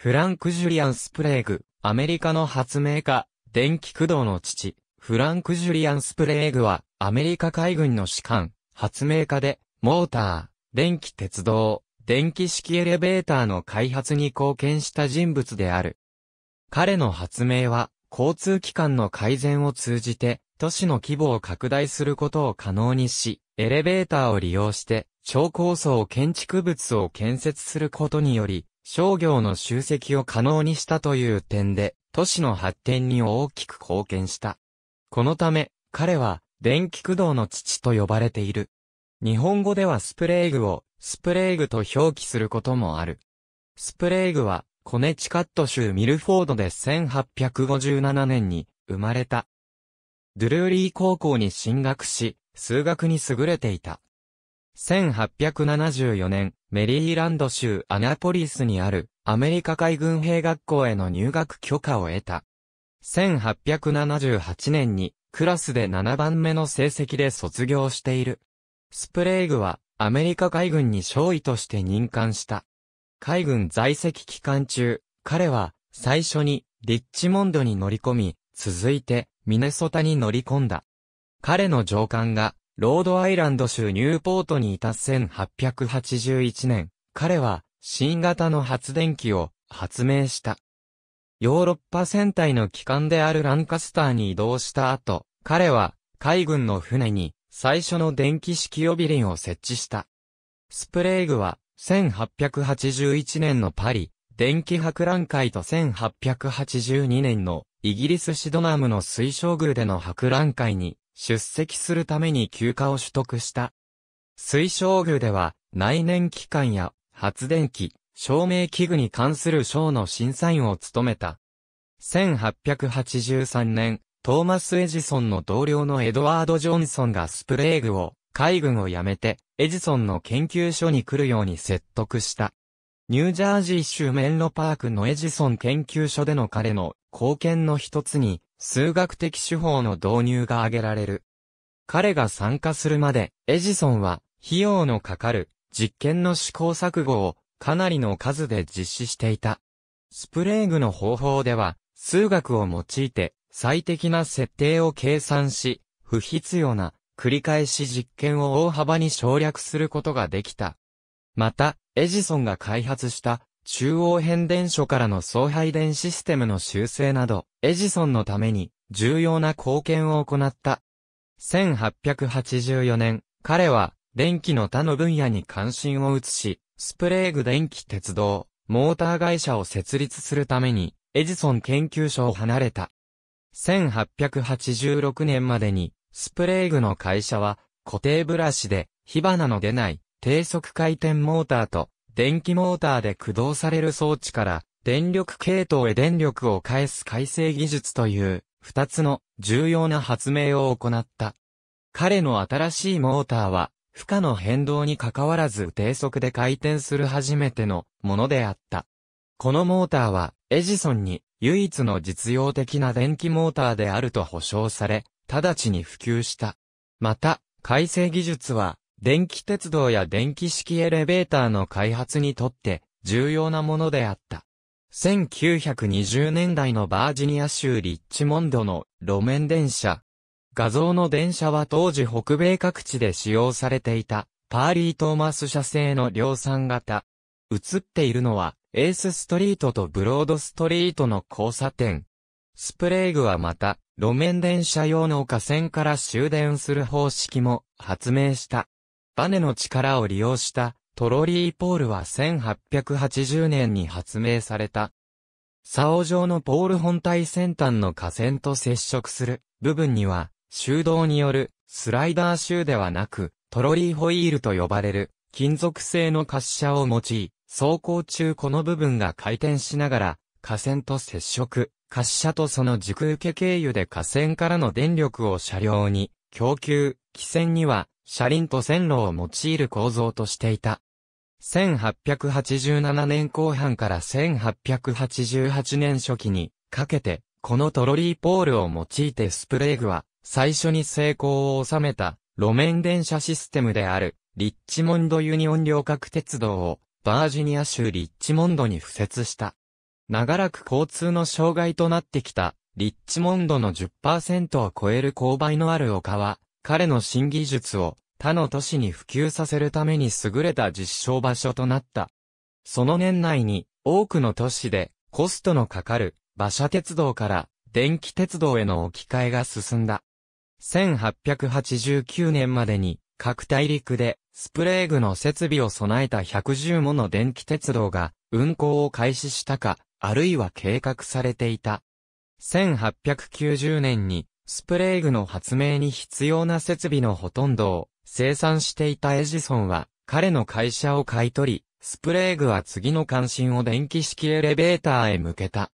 フランク・ジュリアン・スプレーグ、アメリカの発明家、電気駆動の父、フランク・ジュリアン・スプレーグは、アメリカ海軍の士官、発明家で、モーター、電気鉄道、電気式エレベーターの開発に貢献した人物である。彼の発明は、交通機関の改善を通じて、都市の規模を拡大することを可能にし、エレベーターを利用して、超高層建築物を建設することにより、商業の集積を可能にしたという点で、都市の発展に大きく貢献した。このため、彼は、電気駆動の父と呼ばれている。日本語ではスプレーグを、スプレーグと表記することもある。スプレーグは、コネチカット州ミルフォードで1857年に生まれた。ドゥルーリー高校に進学し、数学に優れていた。1874年、メリーランド州アナポリスにあるアメリカ海軍兵学校への入学許可を得た。1878年にクラスで7番目の成績で卒業している。スプレイグはアメリカ海軍に少尉として任官した。海軍在籍期間中、彼は最初にリッチモンドに乗り込み、続いてミネソタに乗り込んだ。彼の上官がロードアイランド州ニューポートにいた1881年、彼は新型の発電機を発明した。ヨーロッパ戦隊の機関であるランカスターに移動した後、彼は海軍の船に最初の電気式予備輪を設置した。スプレーグは1881年のパリ、電気博覧会と1882年のイギリスシドナムの水晶宮での博覧会に出席するために休暇を取得した。推奨具では、内燃機関や発電機、照明器具に関する賞の審査員を務めた。1883年、トーマス・エジソンの同僚のエドワード・ジョンソンがスプレーグを、海軍を辞めて、エジソンの研究所に来るように説得した。ニュージャージー州メンロパークのエジソン研究所での彼の貢献の一つに、数学的手法の導入が挙げられる。彼が参加するまで、エジソンは、費用のかかる、実験の試行錯誤を、かなりの数で実施していた。スプレーグの方法では、数学を用いて、最適な設定を計算し、不必要な、繰り返し実験を大幅に省略することができた。また、エジソンが開発した中央変電所からの送配電システムの修正など、エジソンのために重要な貢献を行った。1884年、彼は電気の他の分野に関心を移し、スプレーグ電気鉄道、モーター会社を設立するために、エジソン研究所を離れた。1886年までに、スプレーグの会社は、固定ブラシで、火花の出ない、低速回転モーターと、電気モーターで駆動される装置から、電力系統へ電力を返す改正技術という、二つの重要な発明を行った。彼の新しいモーターは、負荷の変動に関わらず低速で回転する初めてのものであった。このモーターは、エジソンに唯一の実用的な電気モーターであると保証され、直ちに普及した。また、改正技術は、電気鉄道や電気式エレベーターの開発にとって重要なものであった。1920年代のバージニア州リッチモンドの路面電車。画像の電車は当時北米各地で使用されていた、パーリー・トーマス社製の量産型。映っているのは、エースストリートとブロードストリートの交差点。スプレーグはまた、路面電車用の架線から終電する方式も発明した。バネの力を利用したトロリーポールは1880年に発明された。竿状のポール本体先端の下線と接触する部分には、修道によるスライダーシューではなく、トロリーホイールと呼ばれる金属製の滑車を用い、走行中この部分が回転しながら、架線と接触、滑車とその軸受け経由で架線からの電力を車両に供給、汽船には車輪と線路を用いる構造としていた。1887年後半から1888年初期にかけて、このトロリーポールを用いてスプレーグは、最初に成功を収めた路面電車システムである、リッチモンドユニオン両角鉄道を、バージニア州リッチモンドに付設した。長らく交通の障害となってきた、リッチモンドの10%を超える勾配のある丘は、彼の新技術を他の都市に普及させるために優れた実証場所となった。その年内に多くの都市でコストのかかる馬車鉄道から電気鉄道への置き換えが進んだ。1889年までに各大陸でスプレーグの設備を備えた110もの電気鉄道が運行を開始したか、あるいは計画されていた。1890年にスプレーグの発明に必要な設備のほとんどを生産していたエジソンは、彼の会社を買い取り、スプレーグは次の関心を電気式エレベーターへ向けた。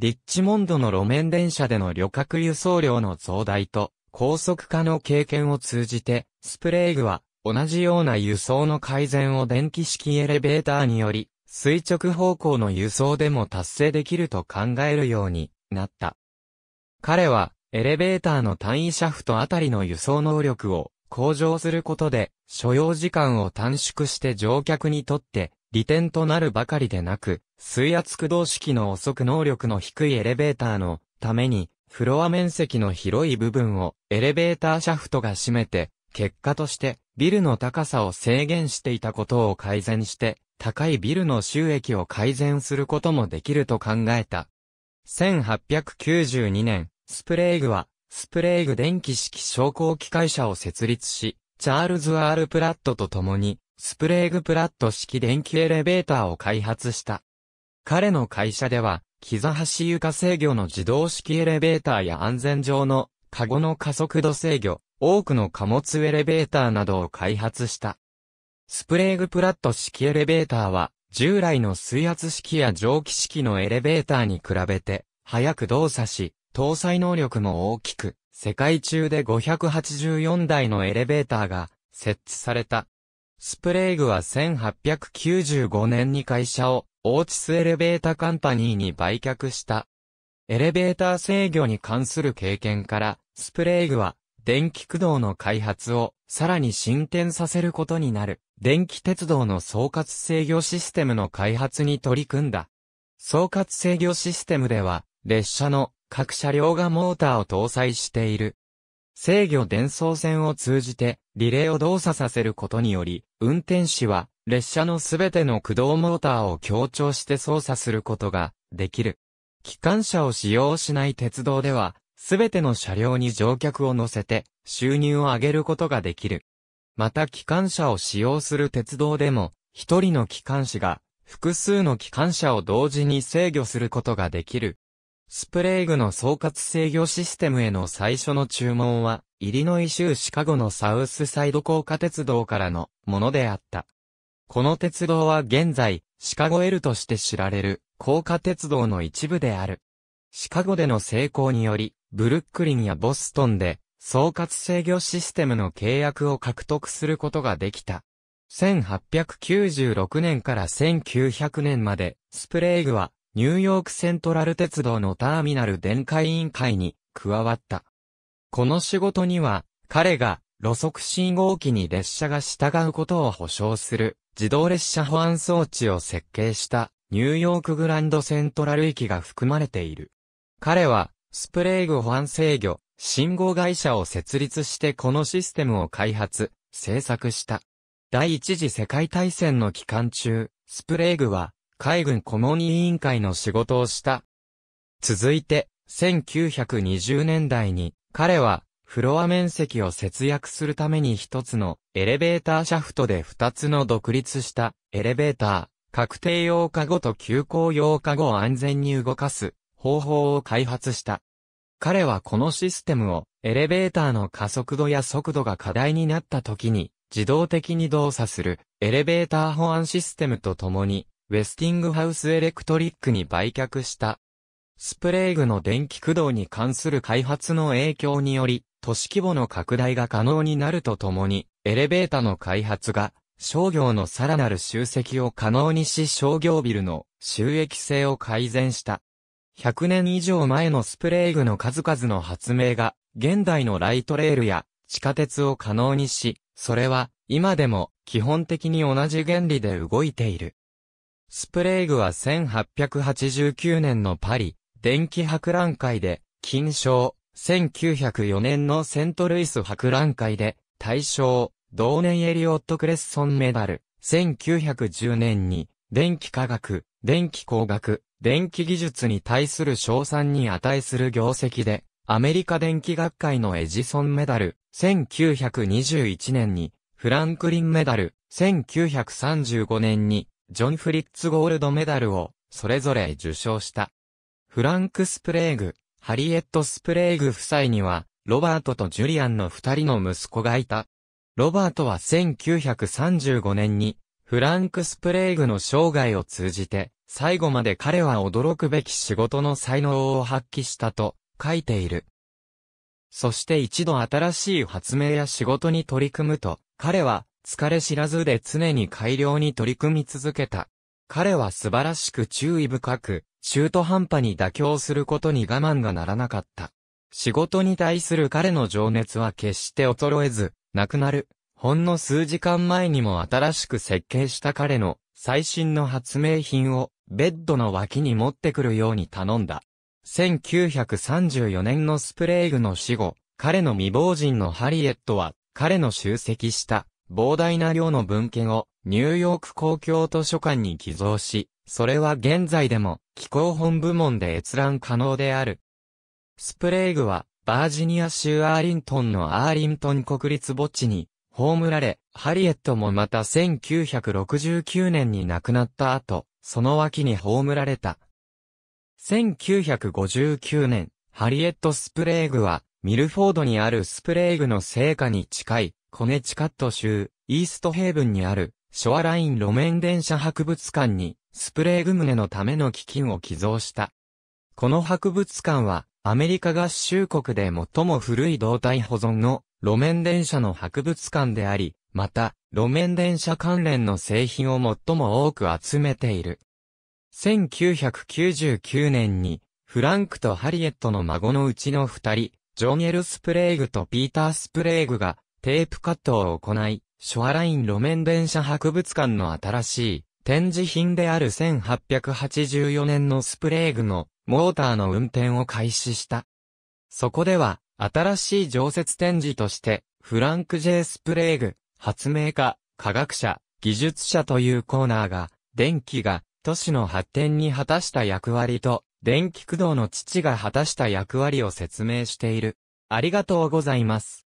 リッチモンドの路面電車での旅客輸送量の増大と高速化の経験を通じて、スプレーグは同じような輸送の改善を電気式エレベーターにより、垂直方向の輸送でも達成できると考えるようになった。彼はエレベーターの単位シャフトあたりの輸送能力を向上することで、所要時間を短縮して乗客にとって利点となるばかりでなく、水圧駆動式の遅く能力の低いエレベーターのために、フロア面積の広い部分をエレベーターシャフトが占めて、結果としてビルの高さを制限していたことを改善して、高いビルの収益を改善することもできると考えた。1892年、スプレーグは、スプレーグ電気式昇降機会社を設立し、チャールズ・アール・プラットと共に、スプレーグ・プラット式電気エレベーターを開発した。彼の会社では、木座橋床制御の自動式エレベーターや安全上の、カゴの加速度制御、多くの貨物エレベーターなどを開発した。スプレーグ・プラット式エレベーターは、従来の水圧式や蒸気式のエレベーターに比べて、早く動作し、搭載能力も大きく、世界中で584台のエレベーターが設置された。スプレーグは1895年に会社をオーチスエレベータカンパニーに売却した。エレベーター制御に関する経験から、スプレーグは電気駆動の開発をさらに進展させることになる電気鉄道の総括制御システムの開発に取り組んだ。総括制御システムでは列車の各車両がモーターを搭載している。制御伝送線を通じてリレーを動作させることにより、運転士は列車のすべての駆動モーターを強調して操作することができる。機関車を使用しない鉄道では、すべての車両に乗客を乗せて収入を上げることができる。また機関車を使用する鉄道でも、一人の機関士が複数の機関車を同時に制御することができる。スプレーグの総括制御システムへの最初の注文は、イリノイ州シカゴのサウスサイド高架鉄道からのものであった。この鉄道は現在、シカゴ L として知られる高架鉄道の一部である。シカゴでの成功により、ブルックリンやボストンで、総括制御システムの契約を獲得することができた。1896年から1900年まで、スプレーグはニューヨークセントラル鉄道のターミナル電化委員会に加わった。この仕事には、彼が路側信号機に列車が従うことを保証する自動列車保安装置を設計したニューヨークグランドセントラル域が含まれている。彼はスプレーグ保安制御、信号会社を設立してこのシステムを開発、制作した。第一次世界大戦の期間中、スプレーグは海軍顧問委員会の仕事をした。続いて、1920年代に、彼は、フロア面積を節約するために一つのエレベーターシャフトで二つの独立したエレベーター、確定用貨後と急行用貨後を安全に動かす方法を開発した。彼はこのシステムをエレベーターの加速度や速度が課題になった時に自動的に動作するエレベーター保安システムと共にウェスティングハウスエレクトリックに売却した。スプレーグの電気駆動に関する開発の影響により、都市規模の拡大が可能になるとともに、エレベーターの開発が、商業のさらなる集積を可能にし商業ビルの収益性を改善した。100年以上前のスプレーグの数々の発明が、現代のライトレールや地下鉄を可能にし、それは今でも基本的に同じ原理で動いている。スプレーグは1889年のパリ、電気博覧会で、金賞、1904年のセントルイス博覧会で、大賞、同年エリオット・クレッソンメダル、1910年に、電気科学、電気工学、電気技術に対する賞賛に値する業績で、アメリカ電気学会のエジソンメダル、1921年に、フランクリンメダル、1935年に、ジョン・フリッツ・ゴールドメダルを、それぞれ受賞した。フランク・スプレーグ、ハリエット・スプレーグ夫妻には、ロバートとジュリアンの二人の息子がいた。ロバートは1935年に、フランク・スプレーグの生涯を通じて、最後まで彼は驚くべき仕事の才能を発揮したと書いている。そして一度新しい発明や仕事に取り組むと、彼は疲れ知らずで常に改良に取り組み続けた。彼は素晴らしく注意深く、中途半端に妥協することに我慢がならなかった。仕事に対する彼の情熱は決して衰えず、亡くなる。ほんの数時間前にも新しく設計した彼の最新の発明品をベッドの脇に持ってくるように頼んだ。1934年のスプレーグの死後、彼の未亡人のハリエットは彼の集積した膨大な量の文献をニューヨーク公共図書館に寄贈し、それは現在でも気候本部門で閲覧可能である。スプレーグはバージニア州アーリントンのアーリントン国立墓地に葬られ、ハリエットもまた1969年に亡くなった後、その脇に葬られた。1959年、ハリエット・スプレーグは、ミルフォードにあるスプレーグの成果に近い、コネチカット州、イーストヘイブンにある、ショアライン路面電車博物館に、スプレーグムネのための基金を寄贈した。この博物館は、アメリカ合衆国で最も古い動体保存の路面電車の博物館であり、また、路面電車関連の製品を最も多く集めている。1999年に、フランクとハリエットの孫のうちの二人、ジョン・エル・スプレーグとピーター・スプレーグが、テープカットを行い、ショアライン路面電車博物館の新しい展示品である1884年のスプレーグのモーターの運転を開始した。そこでは、新しい常設展示として、フランク・ジェイスプレーグ、発明家、科学者、技術者というコーナーが、電気が都市の発展に果たした役割と、電気駆動の父が果たした役割を説明している。ありがとうございます。